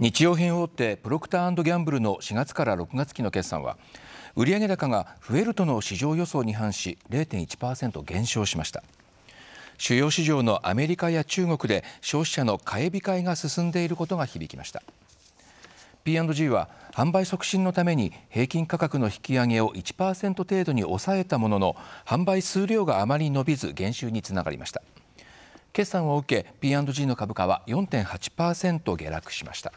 日用品大手プロクターギャンブルの4月から6月期の決算は売上高が増えるとの市場予想に反し0.1%減少しました主要市場のアメリカや中国で消費者の買い控えが進んでいることが響きました P&G は販売促進のために平均価格の引き上げを1%程度に抑えたものの販売数量があまり伸びず減収につながりました決算を受け P&G の株価は4.8%下落しました。